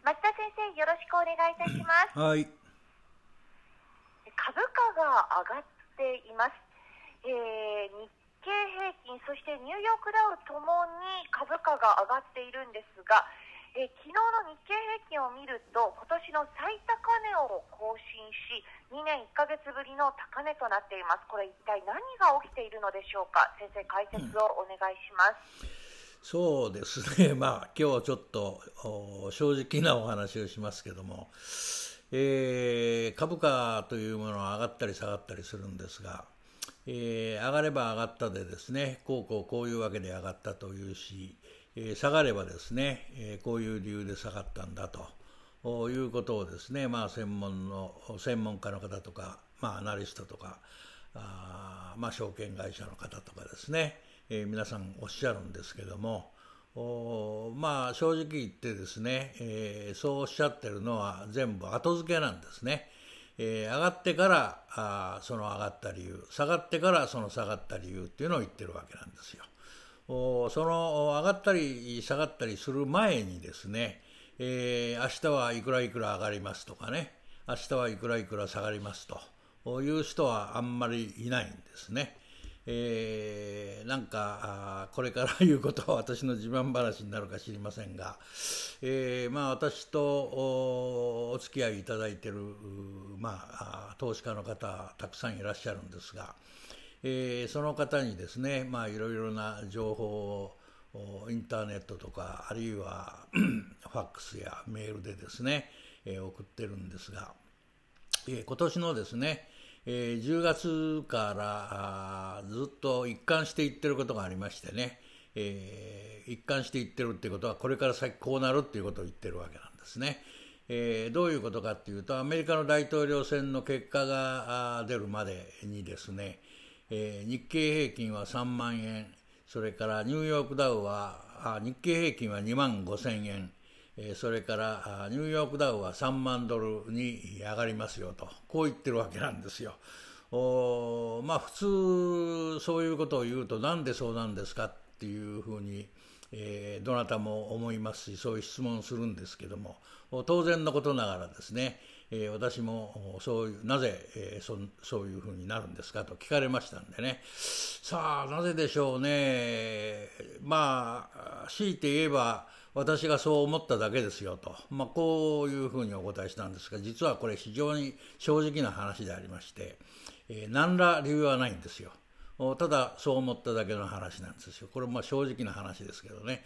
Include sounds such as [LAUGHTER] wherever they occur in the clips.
牧田先生よろしくお願いいたしますはい株価が上がっています、えー、日経平均そしてニューヨークダウともに株価が上がっているんですが、え昨日の日経平均を見ると今年の最高値を更新し2年1か月ぶりの高値となっていますこれ一体何が起きているのでしょうか先生解説をお願いします、うんそうですね [LAUGHS] まあ今日ちょっと正直なお話をしますけども、えー、株価というものは上がったり下がったりするんですが、えー、上がれば上がったでですねこうこうこういうわけで上がったというし、えー、下がればですね、えこういう理由で下がったんだということをですねまあ専門の専門家の方とか、まあ、アナリストとかあまあ証券会社の方とかですねえー、皆さんおっしゃるんですけどもまあ正直言ってですね、えー、そうおっしゃってるのは全部後付けなんですね。えー、上がってからあその上がった理由下がってからその下がった理由っていうのを言ってるわけなんですよ。おその上がったり下がったりする前にですね、えー、明日はいくらいくら上がりますとかね明日はいくらいくら下がりますという人はあんまりいないんですね。えー、なんかこれから言うことは私の自慢話になるか知りませんが、えー、まあ私とお付き合いいただいてる、まあ、投資家の方たくさんいらっしゃるんですが、えー、その方にですね、まあ、いろいろな情報をインターネットとかあるいは [CLEARS THROAT] ファックスやメールでですね、えー、送ってるんですが、えー、今年のですねえー、10月からずっと一貫していってることがありましてね、えー、一貫していってるっていうことはこれから先こうなるっていうことを言ってるわけなんですね。えー、どういうことかっていうとアメリカの大統領選の結果が出るまでにですね、えー、日経平均は3万円それからニューヨークダウは日経平均は2万5 0 0 0円それからニューヨークダウは3万ドルに上がりますよと、こう言ってるわけなんですよ。おまあ普通そういうことを言うとなんでそうなんですかっていうふうに、えー、どなたも思いますしそういう質問をするんですけども当然のことながらですね、えー、私もそういうなぜ、えー、そそういうふうになるんですかと聞かれましたんでねさあなぜでしょうねまあ強いて言えば私がそう思っただけですよと、まあ、こういうふうにお答えしたんですが実はこれ非常に正直な話でありまして、えー、何ら理由はないんですよただそう思っただけの話なんですよこれまあ正直な話ですけどね。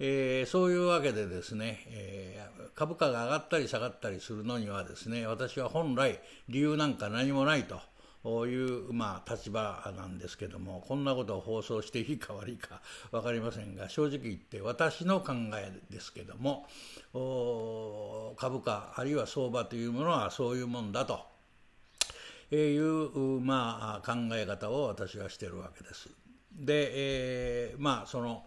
えー、そういうわけでですね、えー、株価が上がったり下がったりするのにはですね、私は本来理由なんか何もないと。ういう、まあ、立場なんですけども、こんなことを放送していいか悪いか分かりませんが、正直言って私の考えですけども、株価あるいは相場というものはそういうもんだと。いう、まあ、考え方を私はしてるわけです。で、えー、まあその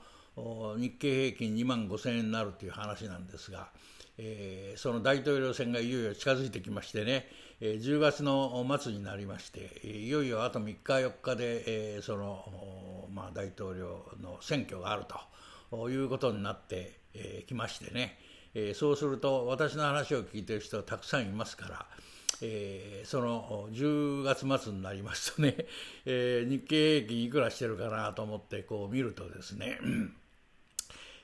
日経平均2万5,000円になるという話なんですが、えー、その大統領選がいよいよ近づいてきましてね、えー、10月の末になりまして、いよいよあと3日、4日で、えー、その、まあ、大統領の選挙があるということになってき、えましてね、えー、そうすると、私の話を聞いてる人、はたくさんいますから。えー、その10月末になりますとね、えー、日経平均いくらしてるかなと思ってこう見るとですね、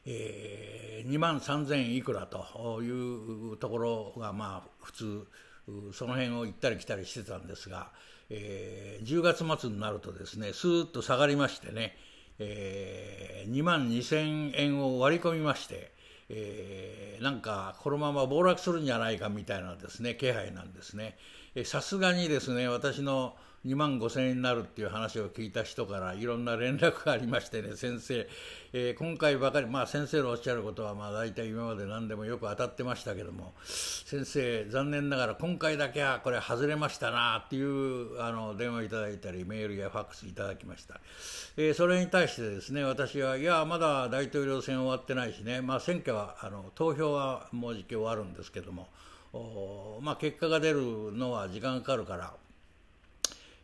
えー、2万3,000いくらというところがまあ普通その辺を行ったり来たりしてたんですが、えー、10月末になるとですねスーッと下がりましてね、えー、2万2,000円を割り込みまして。えー、なんかこのまま暴落するんじゃないかみたいなですね気配なんですね。さすがにですね私の2万5千円になるっていう話を聞いた人からいろんな連絡がありましてね [LAUGHS] 先生、えー、今回ばかりまあ先生のおっしゃることはまあ大体今まで何でもよく当たってましたけども先生残念ながら今回だけはこれ外れましたなっていうあの電話いただいたりメールやファックスいただきました、えー、それに対してですね私はいやまだ大統領選終わってないしね、まあ、選挙はあの投票はもうじき終わるんですけどもまあ、結果が出るのは時間かかるから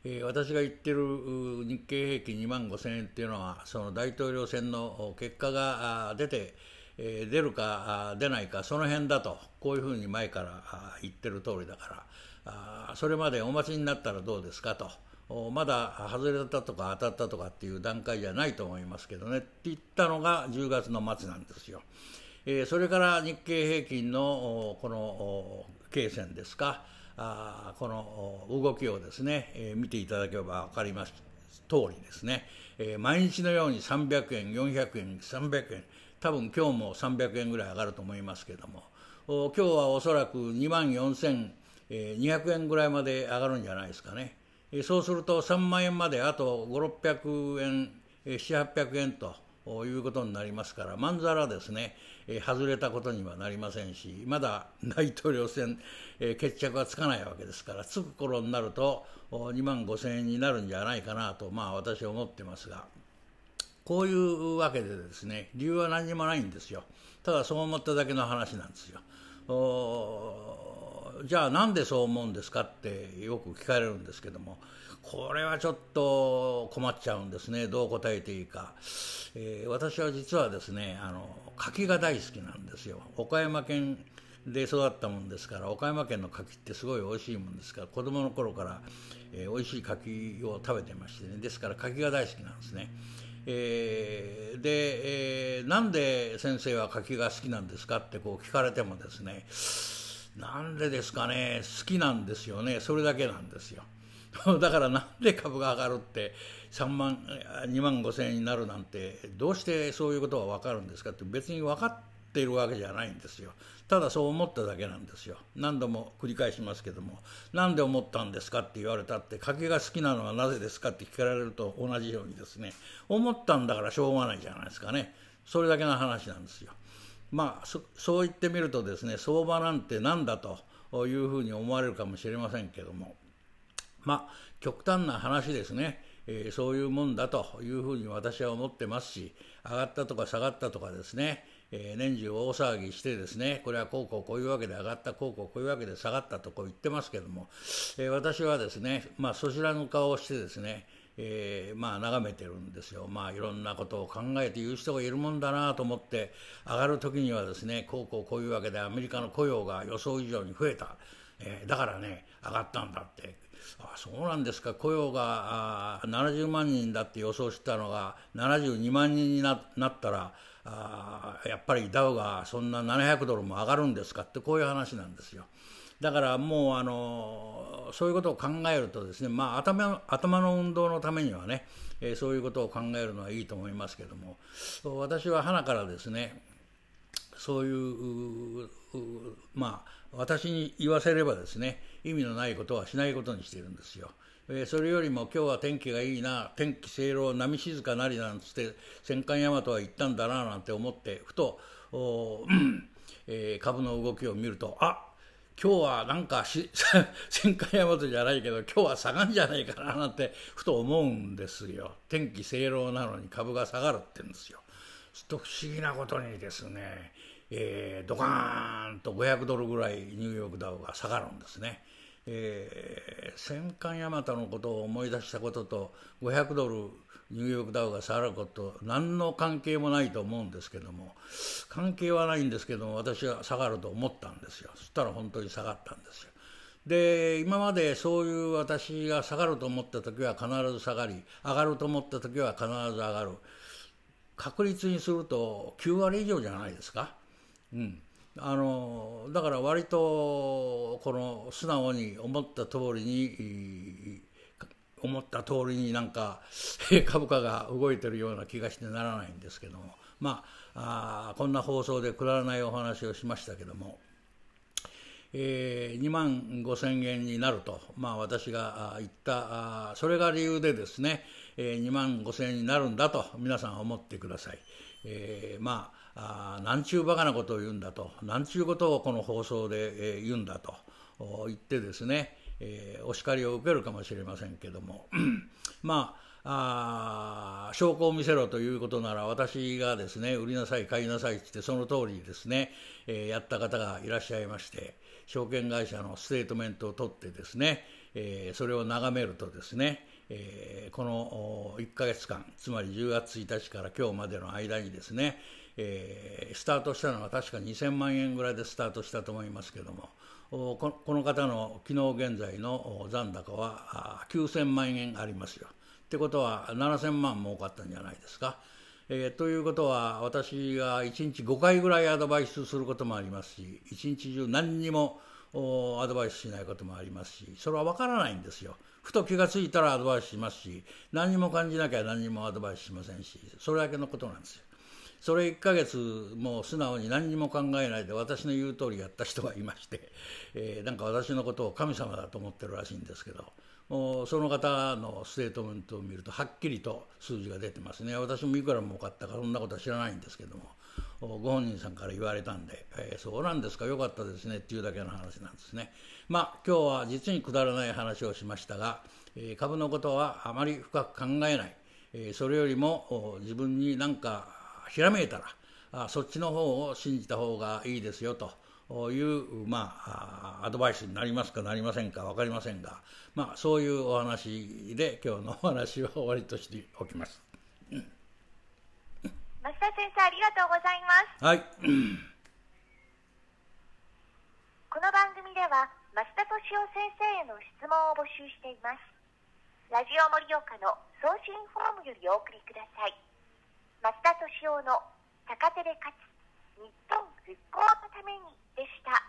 えー、私が言ってる日経平均2万5千円っていうのは、その大統領選の結果が出て、えー、出るか出ないか、その辺だと、こういうふうに前から言ってる通りだから、それまでお待ちになったらどうですかと。まだ外れたとか当たったとかっていう段階じゃないと思いますけどねって言ったのが10月の末なんですよ。えー、それから日経平均のこの経線ですか。あこの動きをですね、えー、見ていただければ分かります通りですね、えー、毎日のように300円400円300円多分今日も300円ぐらい上がると思いますけれども今日はおそらく2万4200円ぐらいまで上がるんじゃないですかね、えー、そうすると3万円まであと5600円、えー、7 8 0 0円と。いうことになりますからまんざらですね、え外れたことにはなりませんしまだ大統領選、え決着はつかないわけですからつく頃になると2万5千円になるんじゃないかなとまあ私は思ってますが。こういうわけでですね、理由は何にもないんですよ。ただそう思っただけの話なんですよ。じゃあなんでそう思うんですかってよく聞かれるんですけどもこれはちょっと困っちゃうんですねどう答えていいか、えー、私は実はですねあの柿が大好きなんですよ岡山県で育ったもんですから岡山県の柿ってすごい美味しいもんですから子供の頃から、えー、美味しい柿を食べてましてねですから柿が大好きなんですね。えー、で、えー、なんで先生は柿が好きなんですかってこう聞かれてもですねなんでですかね好きなんですよねそれだけなんですよ。[LAUGHS] だからなんで株が上がるって3万2万5千円になるなんてどうしてそういうことが分かるんですかって別に分かっているわけじゃないんですよただそう思っただけなんですよ何度も繰り返しますけども「何で思ったんですか?」って言われたって「賭けが好きなのはなぜですか?」って聞かれると同じようにですね思ったんだからしょうがないじゃないですかねそれだけの話なんですよ。まあそう言ってみるとですね相場なんて何だというふうに思われるかもしれませんけどもまあ、極端な話ですね、えー、そういうもんだというふうに私は思ってますし、上がったとか下がったとかですね、えー、年中大騒ぎしてですね、これはこうこうこういうわけで上がった、こうこうこういうわけで下がったとこう言ってますけども、えー、私はですね、まあ、そちらの顔をしてですね、えー、まあ眺めてるんですよ。まあいろんなことを考えて言う人がいるもんだなと思って上がる時にはですねこうこうこういうわけでアメリカの雇用が予想以上に増えた、えー、だからね上がったんだってあそうなんですか雇用が70万人だって予想してたのが72万人になったらあやっぱりダウがそんな700ドルも上がるんですかってこういう話なんですよ。だからもうあのそういうことを考えるとですね、まあ頭、頭の運動のためにはね、えー、そういうことを考えるのはいいと思いますけども私は花からですねそういうまあ私に言わせればですね意味のないことはしないことにしているんですよ。えそれよりも今日は天気がいいな天気晴朗波静かなりなんつって戦艦大和は行ったんだななんて思ってふと、えー、株の動きを見るとあ今日はなんかし [LAUGHS] 戦艦大和じゃないけど今日は下がんじゃないかななんてふと思うんですよ天気晴朗なのに株が下がるって言うんですよ。ちょっと不思議なことにですねえー、ドカーンと500ドルぐらいニューヨークダウが下がるんですね。えー、戦艦大和のことを思い出したことと500ドルニューヨークダウが下がること何の関係もないと思うんですけども関係はないんですけども私は下がると思ったんですよそしたら本当に下がったんですよ。で今までそういう私が下がると思った時は必ず下がり上がると思った時は必ず上がる確率にすると9割以上じゃないですか。うん、あのだから割とこの素直に思った通りに思った通りになんか [LAUGHS] 株価が動いてるような気がしてならないんですけどもまあこんな放送でくだらないお話をしましたけども。えー、2万5,000円になると、まあ、私が言ったそれが理由でですね、えー、2万5,000円になるんだと皆さん思ってください。えー、まあ何ちゅうバカなことを言うんだと何ちゅうことをこの放送で、えー、言うんだと言ってですね、えー、お叱りを受けるかもしれませんけども [CLEARS THROAT] まああ証拠を見せろということなら私がですね売りなさい買いなさいってその通りですね、えー、やった方がいらっしゃいまして証券会社のステートメントを取ってですね、えー、それを眺めるとですね、えー、この1ヶ月間、つまり10月1日から今日までの間にですね、えー、スタートしたのは確か2000万円ぐらいでスタートしたと思いますけども、この方の昨日現在の残高は9000万円ありますよ。ってことは7000万儲かったんじゃないですか。えー、ということは私が1日5回ぐらいアドバイスすることもありますし一日中何にもアドバイスしないこともありますしそれは分からないんですよ。ふと気が付いたらアドバイスしますし何にも感じなきゃ何にもアドバイスしませんしそれだけのことなんですよ。それ1ヶ月もう素直に何にも考えないで私の言う通りやった人がいまして、えー、なんか私のことを神様だと思ってるらしいんですけどその方のステートメントを見るとはっきりと数字が出てますね私もいくら儲かったかそんなことは知らないんですけどもご本人さんから言われたんで、えー、そうなんですかよかったですねっていうだけの話なんですねまあ今日は実にくだらない話をしましたが、えー、株のことはあまり深く考えない、えー、それよりも自分になんかひらめいたらあそっちの方を信じた方がいいですよと。いう、まあ、アドバイスになりますかなりませんか分かりませんが、まあ、そういうお話で今日のお話は終わりとしておきます。がとうございます。はい。[CLEARS THROAT] この番組では、増田敏夫先生への質問を募集しています。ラジオ盛岡の送信フォームよりお送りください。増田敏夫の高手で勝つ、日本復興のためにでした。